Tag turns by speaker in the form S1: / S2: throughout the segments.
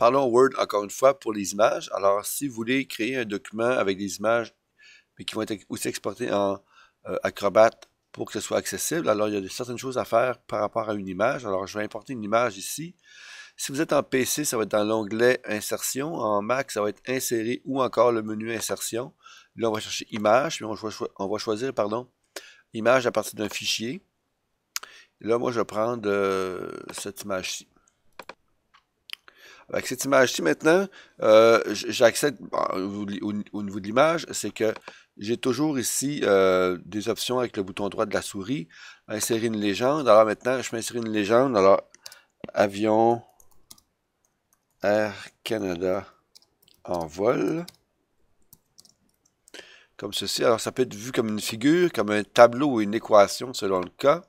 S1: parlons Word encore une fois pour les images. Alors, si vous voulez créer un document avec des images, mais qui vont être aussi exportées en euh, Acrobat pour que ce soit accessible, alors il y a certaines choses à faire par rapport à une image. Alors, je vais importer une image ici. Si vous êtes en PC, ça va être dans l'onglet Insertion. En Mac, ça va être Insérer ou encore le menu Insertion. Là, on va chercher Image, on, va, choisir, pardon, Image à partir d'un fichier. Là, moi, je vais prendre euh, cette image-ci. Avec cette image-ci, maintenant, euh, j'accède au, niveau de l'image, c'est que j'ai toujours ici euh, des options avec le bouton droit de la souris. Insérer une légende. Alors maintenant, je peux insérer une légende. Alors, avion Air Canada en vol. Comme ceci. Alors, ça peut être vu comme une figure, comme un tableau ou une équation selon le cas.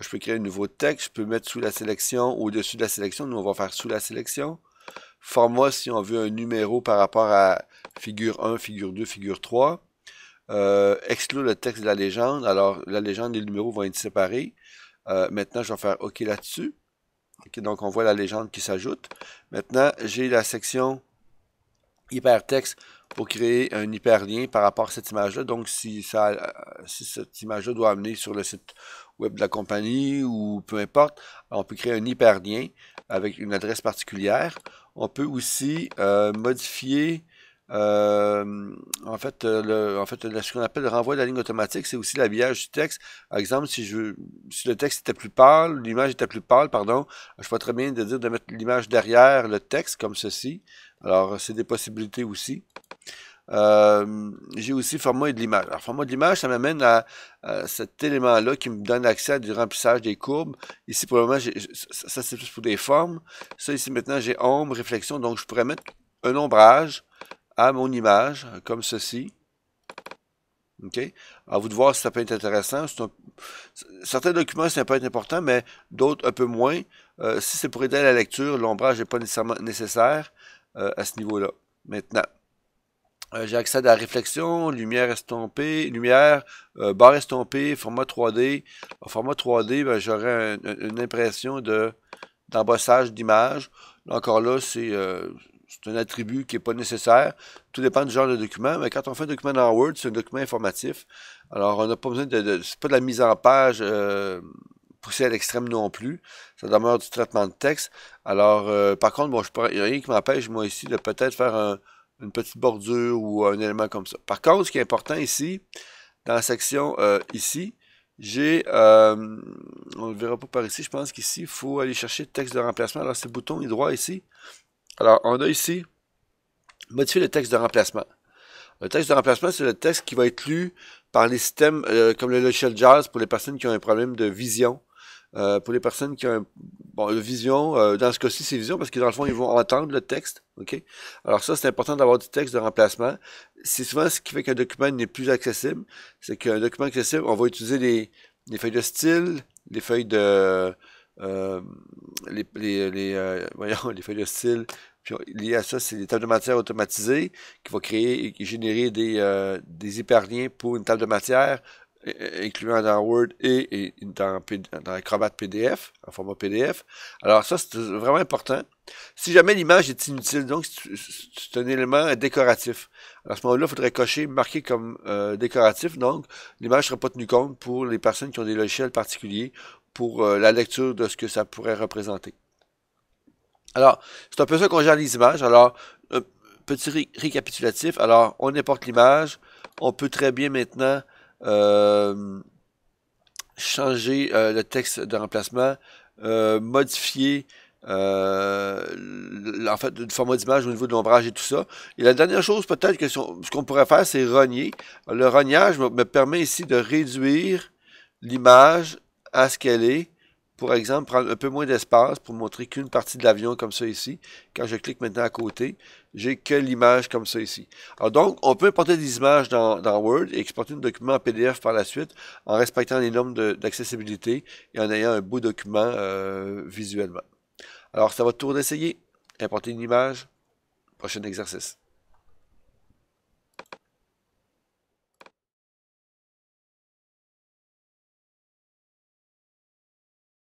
S1: Je peux créer un nouveau texte. Je peux mettre sous la sélection, au-dessus de la sélection. Nous, on va faire sous la sélection. Format, si on veut un numéro par rapport à figure 1, figure 2, figure 3. Euh, exclure le texte de la légende. Alors, la légende et le numéro vont être séparés. Euh, maintenant, je vais faire OK là-dessus. donc, on voit la légende qui s'ajoute. Maintenant, j'ai la section hypertexte pour créer un hyperlien par rapport à cette image-là. Donc, si euh, cette image-là doit amener sur le site web de la compagnie ou peu importe. on peut créer un hyperlien avec une adresse particulière. On peut aussi euh, modifier euh, en fait, euh, en fait, ce qu'on appelle le renvoi de la ligne automatique, c'est aussi l'habillage du texte. Par exemple, si, je, si le texte était plus pâle, l'image était plus pâle, pardon, je vois très bien de dire de mettre l'image derrière le texte, comme ceci. Alors, c'est des possibilités aussi j'ai aussi format de l'image. Alors, format de l'image, ça m'amène à, cet élément-là qui me donne accès à du remplissage des courbes. Ici, pour le moment, ça, c'est plus pour des formes. Ça, ici, maintenant, j'ai ombre, réflexion. Donc, je pourrais mettre un ombrage à mon image, comme ceci. OK? À vous de voir si ça peut être intéressant. Certains documents, ça peut être important, mais d'autres un peu moins. Euh, si c'est pour aider à la lecture, l'ombrage n'est pas nécessairement nécessaire euh, à ce niveau-là. Maintenant. J'accède euh, j'ai accès à la réflexion, lumière estompée, lumière, euh, barre estompée, format 3D. En format 3D, ben, j'aurai une impression de d'embossage d'image. Encore là, euh, c'est un attribut qui n'est pas nécessaire. Tout dépend du genre de document, mais quand on fait un document dans Word, c'est un document informatif. Alors, on n'a pas besoin de... c'est pas de la mise en page poussée à l'extrême non plus. Ça demeure du traitement de texte. Alors, par contre, bon, je il n'y a rien qui m'empêche, moi, ici, de peut-être faire un, une petite bordure ou un élément comme ça. Par contre, ce qui est important ici, dans la section euh, ici, j'ai, euh, on ne le verra pas par ici, je pense qu'ici, il faut aller chercher le texte de remplacement. Alors, ce bouton est droit ici. Alors, on a ici, modifier le texte de remplacement. Le texte de remplacement, c'est le texte qui va être lu par les systèmes euh, comme le logiciel Jazz pour les personnes qui ont un problème de vision, pour les personnes qui ont un, bon, vision, euh, dans ce cas-ci, c'est vision parce que dans le fond, ils vont entendre le texte. Alors ça, c'est important d'avoir du texte de remplacement. C'est souvent ce qui fait qu'un document n'est plus accessible. C'est qu'un document accessible, on va utiliser des feuilles de style, les feuilles de... Euh, les, les, euh, voyons, les feuilles de style. Puis lié à ça, c'est les tables de matière automatisées qui vont créer et générer des, des hyperliens pour une table de matière, incluant dans Word et, et dans, dans, cravate PDF, en format PDF. Alors ça, c'est vraiment important. Si jamais l'image est inutile, donc c'est un élément décoratif. à ce moment-là, il faudrait cocher, marquer comme euh, décoratif. Donc, l'image ne sera pas tenue compte pour les personnes qui ont des logiciels particuliers pour euh, la lecture de ce que ça pourrait représenter. Alors, c'est un peu ça qu'on gère les images. Alors, petit récapitulatif. Alors, on importe l'image. On peut très bien maintenant euh, changer euh, le texte de remplacement, euh, modifier euh, en fait, le format d'image au niveau de l'ombrage et tout ça. Et la dernière chose, peut-être, que ce qu'on pourrait faire, c'est rogner. Le rognage me permet ici de réduire l'image à ce qu'elle est pour exemple, prendre un peu moins d'espace pour montrer qu'une partie de l'avion comme ça ici. Quand je clique maintenant à côté, j'ai que l'image comme ça ici. Alors donc, on peut importer des images dans, Word et exporter un document en PDF par la suite en respectant les normes d'accessibilité et en ayant un beau document euh, visuellement. Alors, ça va tour d'essayer. Importer une image. Prochain exercice.